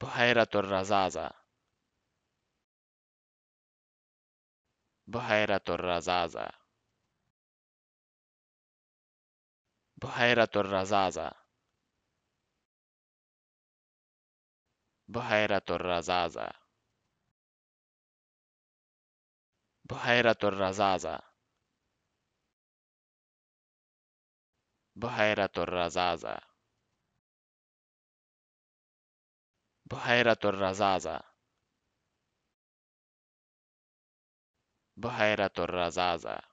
بحیرة الرزازة بحیرة الرزازة بحیرة الرزازة بحیرة الرزازة بحیرة الرزازة بحیرة الرزازة بحیرة الرزازة بحیرة الرزازة